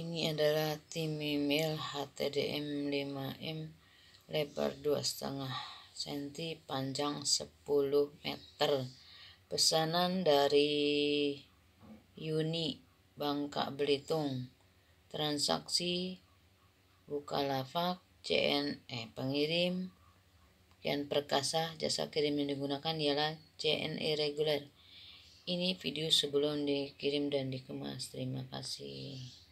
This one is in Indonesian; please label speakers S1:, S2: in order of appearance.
S1: Ini adalah timimil HTDM 5M lebar setengah senti panjang 10 meter. Pesanan dari Yuni, Bangka Belitung. Transaksi Bukalafak, CN, eh, pengirim, dan perkasa jasa kirim yang digunakan ialah CNE reguler. Ini video sebelum dikirim dan dikemas. Terima kasih.